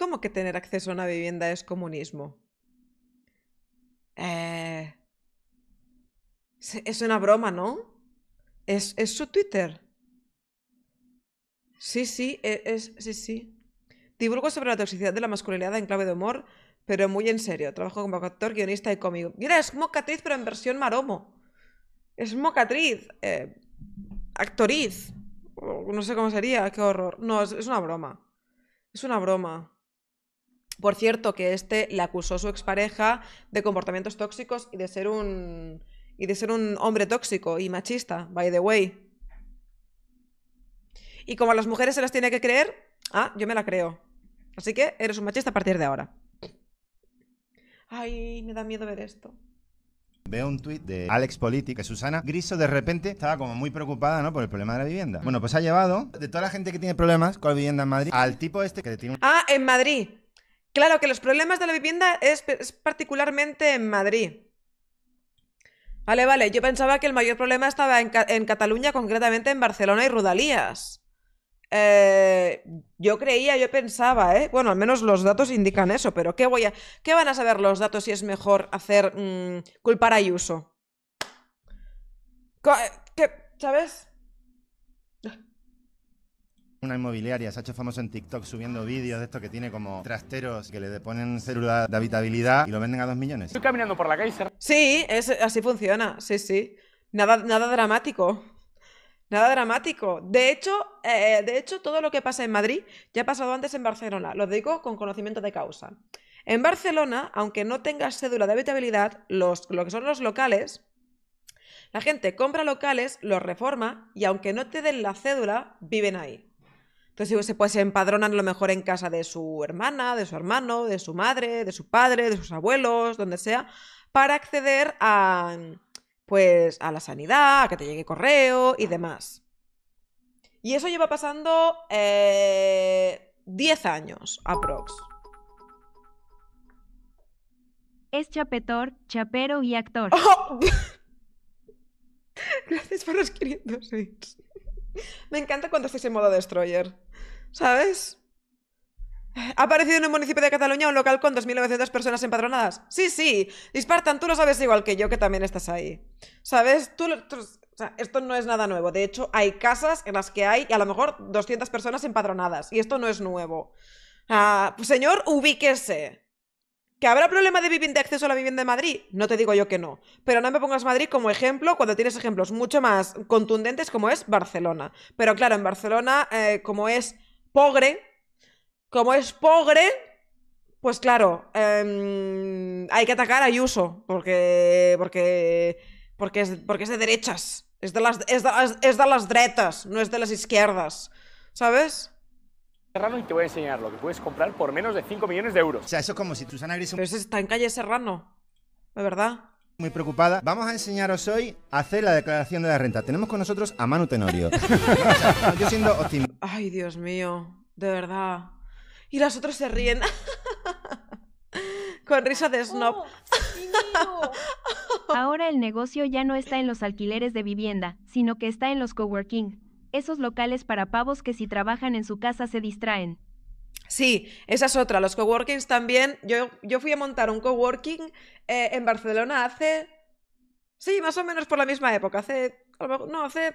¿Cómo que tener acceso a una vivienda es comunismo? Eh... Es una broma, ¿no? Es, es su Twitter. Sí, sí, e, es, sí, sí. Divulgo sobre la toxicidad de la masculinidad en clave de humor, pero muy en serio. Trabajo como actor, guionista y cómico. Mira, es mocatriz, pero en versión maromo. Es mocatriz. Eh, actoriz. No sé cómo sería, qué horror. No, es una broma. Es una broma. Por cierto, que este le acusó a su expareja de comportamientos tóxicos y de ser un y de ser un hombre tóxico y machista, by the way. Y como a las mujeres se las tiene que creer, ah, yo me la creo. Así que eres un machista a partir de ahora. Ay, me da miedo ver esto. Veo un tuit de Alex Politi que Susana Griso de repente estaba como muy preocupada, ¿no? Por el problema de la vivienda. Mm. Bueno, pues ha llevado de toda la gente que tiene problemas con la vivienda en Madrid al tipo este que tiene un... Ah, en Madrid. Claro que los problemas de la vivienda es, particularmente en Madrid. Vale, vale, yo pensaba que el mayor problema estaba en, Cataluña, concretamente en Barcelona y Rudalías. Eh, yo creía, yo pensaba, ¿eh? Bueno, al menos los datos indican eso, pero ¿qué, voy a, van a saber los datos si es mejor hacer mm, culpar a Ayuso? Eh, ¿Sabes? Una inmobiliaria se ha hecho famoso en TikTok subiendo vídeos de esto que tiene como trasteros que le ponen cédula de habitabilidad y lo venden a dos millones. Estoy caminando por la Kaiser. Sí, es, así funciona, sí, sí. Nada, nada dramático. Nada dramático. De hecho, eh, de hecho, todo lo que pasa en Madrid ya ha pasado antes en Barcelona. Lo digo con conocimiento de causa. En Barcelona, aunque no tengas cédula de habitabilidad, los, lo que son los locales, la gente compra locales, los reforma y aunque no te den la cédula, viven ahí. Entonces se, empadronan a lo mejor en casa de su hermana, de su hermano, de su madre, de su padre, de sus abuelos, donde sea, para acceder a, pues, a la sanidad, a que te llegue correo y demás. Y eso lleva pasando eh, 10 años, aprox. Es chapetor, chapero y actor. ¡Oh! Gracias por los queridos me encanta cuando estáis en modo destroyer. ¿Sabes? ¿Ha aparecido en un municipio de Cataluña un local con 2.900 personas empadronadas? Sí, sí. Dispartan, tú lo sabes igual que yo, que también estás ahí. ¿Sabes? Tú, esto no es nada nuevo. De hecho, hay casas en las que hay a lo mejor 200 personas empadronadas. Y esto no es nuevo. Ah, señor, ubíquese. ¿Que habrá problema de vivienda, de acceso a la vivienda de Madrid? No te digo yo que no. Pero no me pongas Madrid como ejemplo cuando tienes ejemplos mucho más contundentes como es Barcelona. Pero claro, en Barcelona, eh, como es pobre, como es pobre, pues claro, em, hay que atacar a Ayuso, porque, porque, porque, es, porque es de derechas. Es de, las, es es de las dretas, no es de las izquierdas. ¿Sabes? Serrano y te voy a enseñar lo que puedes comprar por menos de 5 millones de euros. O sea, eso es como si Susana Gris... Pero eso está en calle Serrano, de verdad. Muy preocupada. Vamos a enseñaros hoy a hacer la declaración de la renta. Tenemos con nosotros a Manu Tenorio. yo siendo optimista... Ay, Dios mío, de verdad. Y las otras se ríen. Con risa de oh, snob. Ahora el negocio ya no está en los alquileres de vivienda, sino que está en los coworking esos locales para pavos que si trabajan en su casa se distraen. Sí, esa es otra. Los coworkings también. Yo, yo fui a montar un coworking eh, en Barcelona hace. Sí, más o menos por la misma época. Hace. No, hace.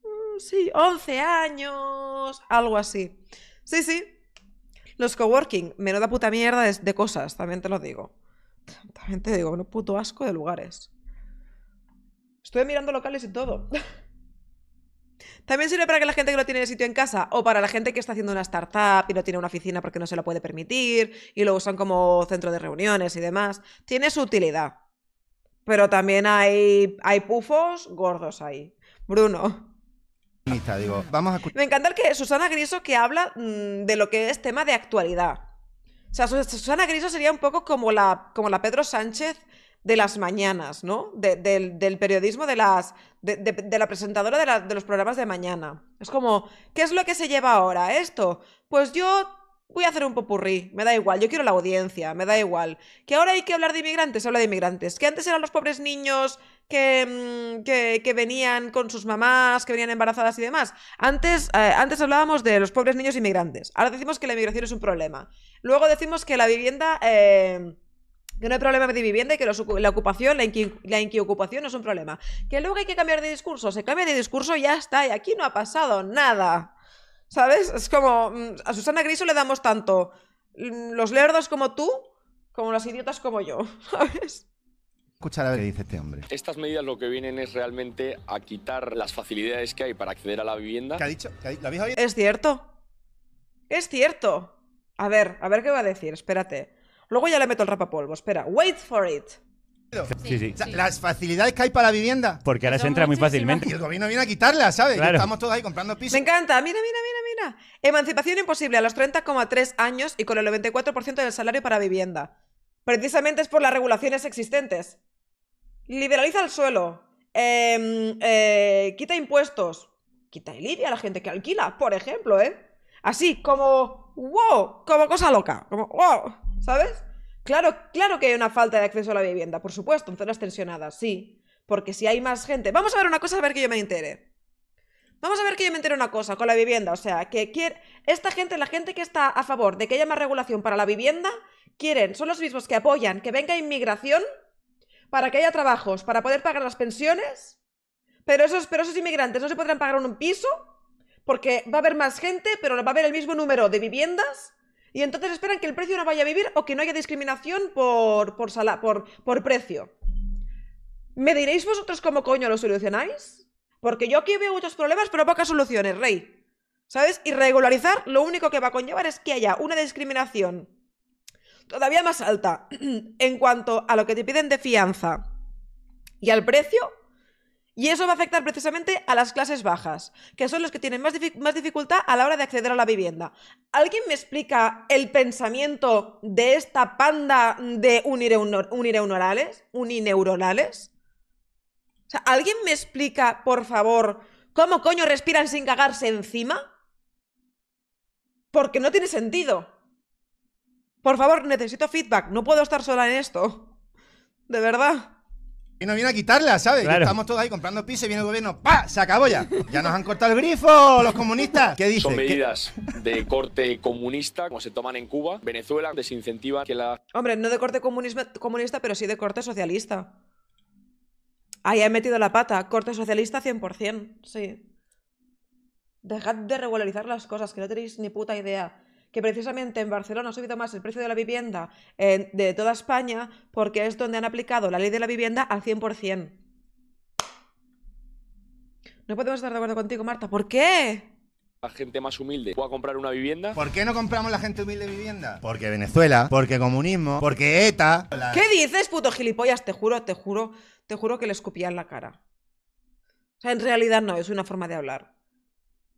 Mm, sí, 11 años. Algo así. Sí, sí. Los coworking. da puta mierda de, de cosas, también te lo digo. También te digo, un puto asco de lugares. estoy mirando locales y todo. También sirve para que la gente que no tiene el sitio en casa o para la gente que está haciendo una startup y no tiene una oficina porque no se la puede permitir y lo usan como centro de reuniones y demás. Tiene su utilidad. Pero también hay, hay pufos gordos ahí. Bruno. vamos a... Me encanta el que Susana Griso que habla mm, de lo que es tema de actualidad. O sea, Susana Griso sería un poco como la, como la Pedro Sánchez de las mañanas, ¿no? del, periodismo de las. de, la presentadora de, los programas de mañana. Es como, ¿qué es lo que se lleva ahora? Esto. Pues yo voy a hacer un popurrí, me da igual, yo quiero la audiencia, me da igual. Que ahora hay que hablar de inmigrantes, habla de inmigrantes. Que antes eran los pobres niños que, mm, que, venían con sus mamás, que venían embarazadas y demás. Antes, eh, antes hablábamos de los pobres niños inmigrantes. Ahora decimos que la inmigración es un problema. Luego decimos que la vivienda... Eh, que no hay problema de vivienda y que la ocupación, la, inquiocupación no es un problema. Que luego hay que cambiar de discurso, se cambia de discurso y ya está, y aquí no ha pasado nada. ¿Sabes? Es como, mm, a Susana Griso le damos tanto mm, los lerdos como tú, como los idiotas como yo, ¿sabes? escucha a ver qué dice este hombre. Estas medidas lo que vienen es realmente a quitar las facilidades que hay para acceder a la vivienda. ¿Qué ha dicho? ¿La habéis oído? Es cierto. Es cierto. A ver, a ver qué va a decir, espérate. Luego ya le meto el rapapolvo. Espera, wait for it. las facilidades que hay para la vivienda. Porque ahora se entra muy fácilmente. Y el gobierno viene a quitarla, ¿sabes? Estamos todos ahí comprando pisos. Me encanta. Mira, mira, mira, mira. Emancipación imposible a los 30,3 años y con el 94% del salario para vivienda. Precisamente es por las regulaciones existentes. Liberaliza el suelo. Em, eh, quita impuestos. Quita el IBI a la gente que alquila, por ejemplo, ¿eh? Así como... ¡Wow! Como cosa loca. Como... ¡Wow! ¿sabes? Claro, claro que hay una falta de acceso a la vivienda, por supuesto, en zonas tensionadas, sí. Porque si hay más gente. Vamos a ver una cosa, a ver que yo me entere. Vamos a ver que yo me entere una cosa con la vivienda. O sea, que quiere... esta gente, la gente que está a favor de que haya más regulación para la vivienda, quieren, son los mismos que apoyan que venga inmigración para que haya trabajos, para poder pagar las pensiones. Pero esos, pero esos inmigrantes no se podrán pagar un piso porque va a haber más gente, pero va a haber el mismo número de viviendas y entonces esperan que el precio no vaya a vivir o que no haya discriminación por, por, por precio. ¿Me diréis vosotros cómo coño lo solucionáis? Porque yo aquí veo muchos problemas, pero pocas soluciones, rey. ¿Sabes? Y regularizar lo único que va a conllevar es que haya una discriminación todavía más alta en cuanto a lo que te piden de fianza y al precio y eso va a afectar precisamente a las clases bajas, que son los que tienen más, dificultad a la hora de acceder a la vivienda. ¿Alguien me explica el pensamiento de esta panda de unireunorales, unineuronales? O sea, ¿alguien me explica, por favor, cómo coño respiran sin cagarse encima? Porque no tiene sentido. Por favor, necesito feedback. No puedo estar sola en esto. De verdad. Y nos viene a quitarla, ¿sabes? Estamos todos ahí comprando piso y viene el gobierno, ¡pa! Se acabó ya. Ya nos han cortado el grifo, los comunistas. ¿Qué dice? Son medidas de corte comunista, como se toman en Cuba. Venezuela desincentiva que la. Hombre, no de corte comunista, pero sí de corte socialista. Ahí he metido la pata. Corte socialista 100%, sí. Dejad de regularizar las cosas, que no tenéis ni puta idea que precisamente en Barcelona ha subido más el precio de la vivienda eh, de toda España porque es donde han aplicado la ley de la vivienda al 100%. No podemos estar de acuerdo contigo, Marta. ¿Por qué? la gente más humilde a comprar una vivienda. ¿Por qué no compramos la gente humilde vivienda? Porque Venezuela, porque comunismo, porque ETA. ¿Qué dices, puto gilipollas? Te juro, te juro, te juro que le escupían la cara. O sea, en realidad no, es una forma de hablar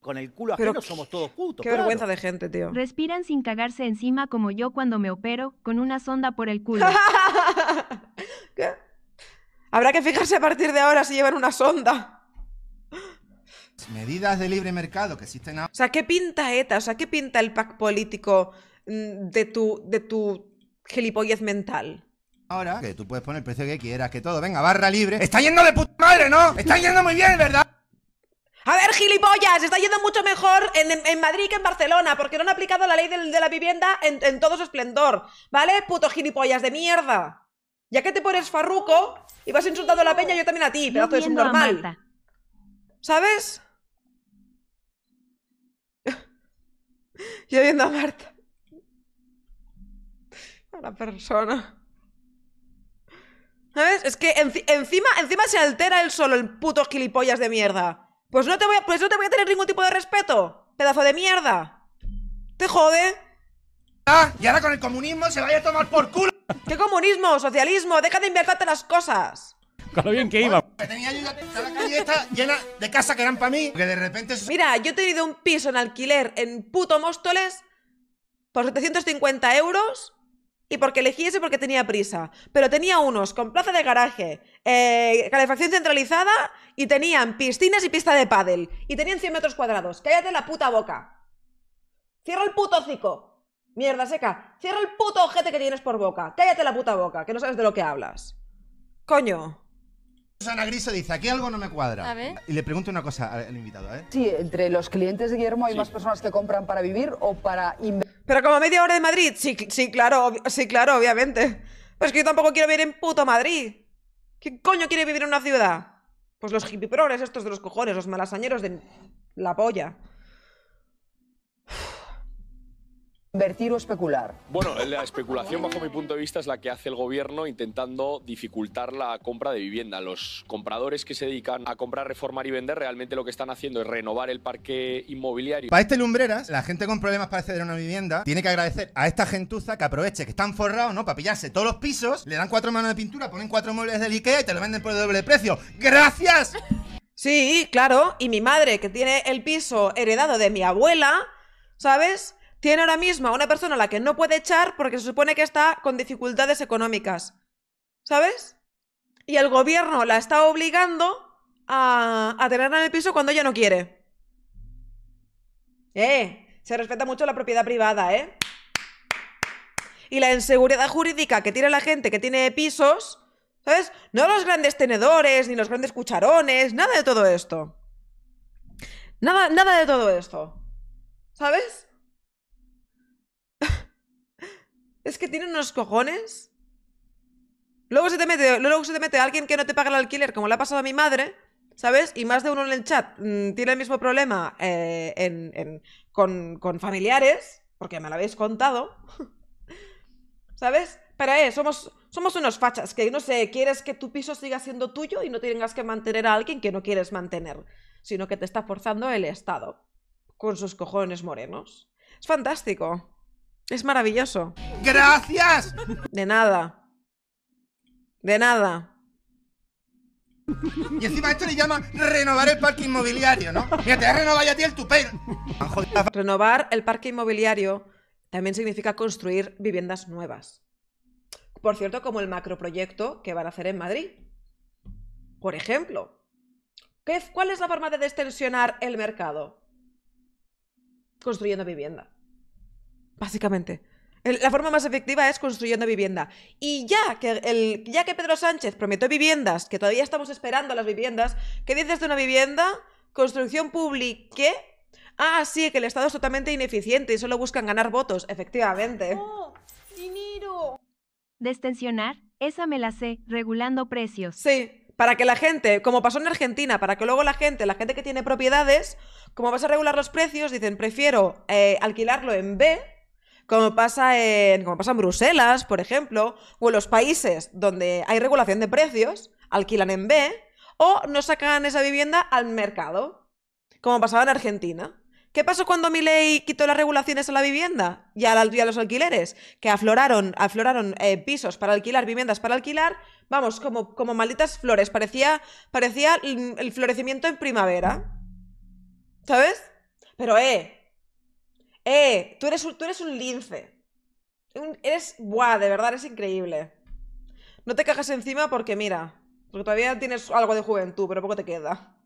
con el culo Pero ajeno somos todos putos. Qué vergüenza de gente, tío. Respiran sin cagarse encima como yo cuando me opero con una sonda por el culo. ¿Qué? Habrá que fijarse a partir de ahora si llevan una sonda. Medidas de libre mercado que existen ahora. O sea, ¿qué pinta ETA? O sea, ¿qué pinta el pack político mm, de tu, de tu gilipollez mental? Ahora, que tú puedes poner el precio que quieras, que todo, venga, barra libre. Está yendo de puta madre, ¿no? Está yendo muy bien, ¿verdad? A ver, gilipollas, está yendo mucho mejor en, Madrid que en Barcelona, porque no han aplicado la ley de, la vivienda en, todo su esplendor, ¿vale? Puto gilipollas de mierda. Ya que te pones farruco y vas insultando a la peña, yo también a ti, pedazo de normal, ¿Sabes? Yo viendo a Marta. A la persona. ¿Sabes? Es que encima, encima se altera el solo, el puto gilipollas de mierda. Pues no te voy a, pues no te voy a tener ningún tipo de respeto, pedazo de mierda. ¿Te jode? Ah, y ahora con el comunismo se vaya a tomar por culo. ¿Qué comunismo? ¿Socialismo? Deja de inventarte las cosas. Con lo bien que iba. tenía la, calle esta llena de casa que eran para mí. Que de repente. Mira, yo he tenido un piso en alquiler en puto Móstoles por 750 euros y porque elegí ese porque tenía prisa. Pero tenía unos con plaza de garaje, eh, calefacción centralizada y tenían piscinas y pista de pádel. Y tenían 100 metros cuadrados. Cállate la puta boca. Cierra el puto hocico. Mierda seca. Cierra el puto ojete que tienes por boca. Cállate la puta boca, que no sabes de lo que hablas. Coño. Susana Griso dice, aquí algo no me cuadra. Y le pregunto una cosa al invitado, ¿eh? Sí, entre los clientes de Guillermo hay más personas que compran para vivir o para invertir. Pero como media hora de Madrid, sí, sí, claro, sí, claro, obviamente. Pero es que yo tampoco quiero vivir en puto Madrid. ¿Qué coño quiere vivir en una ciudad? Pues los hippie progres, estos de los cojones, los malasañeros de la polla. ¿Invertir o especular? Bueno, la especulación bajo mi punto de vista es la que hace el gobierno intentando dificultar la compra de vivienda. Los compradores que se dedican a comprar, reformar y vender realmente lo que están haciendo es renovar el parque inmobiliario. Para este lumbreras, la gente con problemas para acceder a una vivienda tiene que agradecer a esta gentuza que aproveche que están forrados, ¿no? Para pillarse todos los pisos, le dan cuatro manos de pintura, ponen cuatro muebles del Ikea y te lo venden por el doble precio. ¡Gracias! Sí, claro. Y mi madre, que tiene el piso heredado de mi abuela, ¿sabes? tiene ahora mismo a una persona a la que no puede echar porque se supone que está con dificultades económicas. ¿Sabes? Y el gobierno la está obligando a, a tenerla en el piso cuando ella no quiere. ¡Eh! Se respeta mucho la propiedad privada, ¿eh? Y la inseguridad jurídica que tiene la gente que tiene pisos, ¿sabes? No los grandes tenedores, ni los grandes cucharones, nada de todo esto. Nada, nada de todo esto. ¿Sabes? Es que tiene unos cojones. Luego se te mete, luego se te mete alguien que no te paga el alquiler, como le ha pasado a mi madre, ¿sabes? Y más de uno en el chat mm, tiene el mismo problema eh, con, familiares, porque me lo habéis contado. ¿Sabes? Pero eh, somos, somos unos fachas que, no sé, quieres que tu piso siga siendo tuyo y no tengas que mantener a alguien que no quieres mantener, sino que te está forzando el Estado con sus cojones morenos. Es fantástico. Es maravilloso. ¡Gracias! De nada. De nada. Y encima a esto le llama renovar el parque inmobiliario, ¿no? Mira, te has renovado ya ti el tupe. Renovar el parque inmobiliario también significa construir viviendas nuevas. Por cierto, como el macroproyecto que van a hacer en Madrid. Por ejemplo, ¿cuál es la forma de destensionar el mercado? Construyendo vivienda básicamente. La forma más efectiva es construyendo vivienda. Y ya que, el, ya que Pedro Sánchez prometió viviendas, que todavía estamos esperando las viviendas, ¿qué dices de una vivienda? Construcción pública. Ah, sí, que el Estado es totalmente ineficiente y solo buscan ganar votos, efectivamente. ¡Oh, dinero! Destensionar, esa me la sé, regulando precios. Sí, para que la gente, como pasó en Argentina, para que luego la gente, la gente que tiene propiedades, como vas a regular los precios, dicen, prefiero eh, alquilarlo en B como pasa en, como pasa Bruselas, por ejemplo, o en los países donde hay regulación de precios, alquilan en B, o no sacan esa vivienda al mercado, como pasaba en Argentina. ¿Qué pasó cuando mi ley quitó las regulaciones a la vivienda y a, los alquileres? Que afloraron, afloraron eh, pisos para alquilar, viviendas para alquilar, vamos, como, como malditas flores. Parecía, parecía el florecimiento en primavera. ¿Sabes? Pero, eh, eh, tú eres, tú eres un lince. eres, buah, de verdad, eres increíble. No te cajas encima porque mira, porque todavía tienes algo de juventud, pero poco te queda.